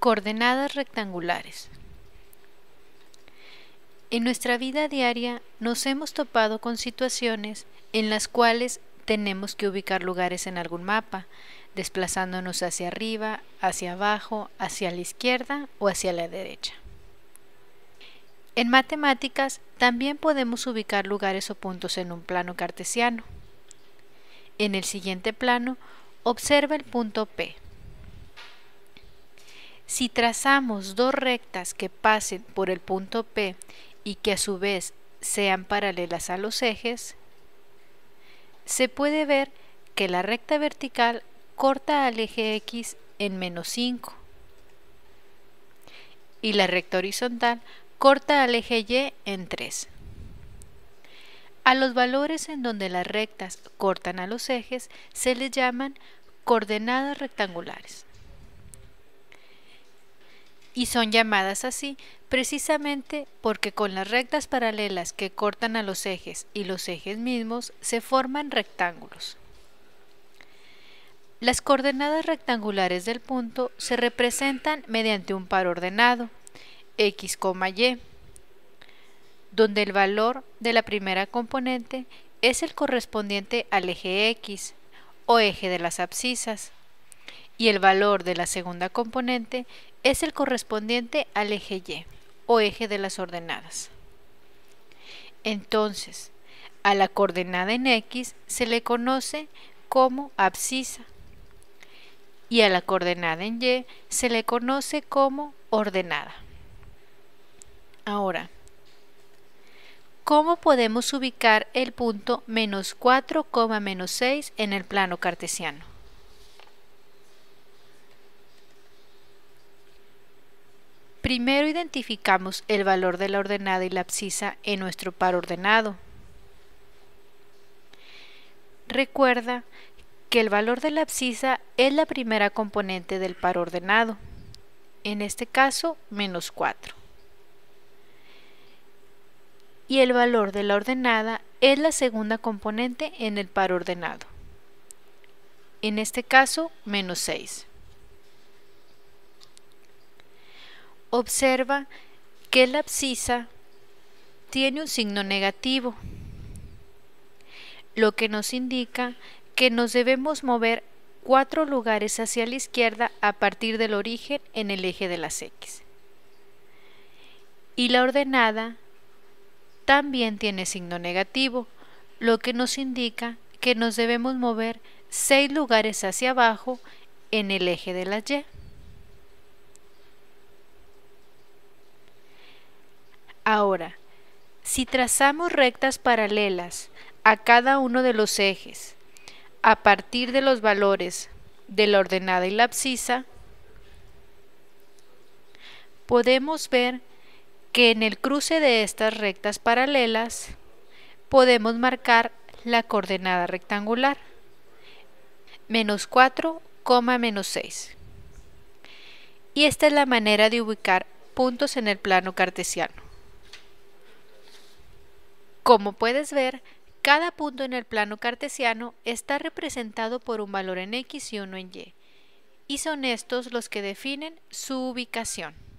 Coordenadas rectangulares. En nuestra vida diaria nos hemos topado con situaciones en las cuales tenemos que ubicar lugares en algún mapa, desplazándonos hacia arriba, hacia abajo, hacia la izquierda o hacia la derecha. En matemáticas también podemos ubicar lugares o puntos en un plano cartesiano. En el siguiente plano, observa el punto P. Si trazamos dos rectas que pasen por el punto P y que a su vez sean paralelas a los ejes, se puede ver que la recta vertical corta al eje X en menos 5 y la recta horizontal corta al eje Y en 3. A los valores en donde las rectas cortan a los ejes se les llaman coordenadas rectangulares y son llamadas así precisamente porque con las rectas paralelas que cortan a los ejes y los ejes mismos se forman rectángulos. Las coordenadas rectangulares del punto se representan mediante un par ordenado, x, y, donde el valor de la primera componente es el correspondiente al eje x o eje de las abscisas, y el valor de la segunda componente es el correspondiente al eje Y o eje de las ordenadas. Entonces, a la coordenada en X se le conoce como abscisa y a la coordenada en Y se le conoce como ordenada. Ahora, ¿cómo podemos ubicar el punto menos menos 6 en el plano cartesiano? Primero identificamos el valor de la ordenada y la abscisa en nuestro par ordenado. Recuerda que el valor de la abscisa es la primera componente del par ordenado, en este caso menos 4. Y el valor de la ordenada es la segunda componente en el par ordenado, en este caso menos 6. Observa que la abscisa tiene un signo negativo, lo que nos indica que nos debemos mover cuatro lugares hacia la izquierda a partir del origen en el eje de las X. Y la ordenada también tiene signo negativo, lo que nos indica que nos debemos mover seis lugares hacia abajo en el eje de las Y. Ahora, si trazamos rectas paralelas a cada uno de los ejes, a partir de los valores de la ordenada y la abscisa, podemos ver que en el cruce de estas rectas paralelas podemos marcar la coordenada rectangular, menos 4, menos 6. Y esta es la manera de ubicar puntos en el plano cartesiano. Como puedes ver, cada punto en el plano cartesiano está representado por un valor en x y uno en y, y son estos los que definen su ubicación.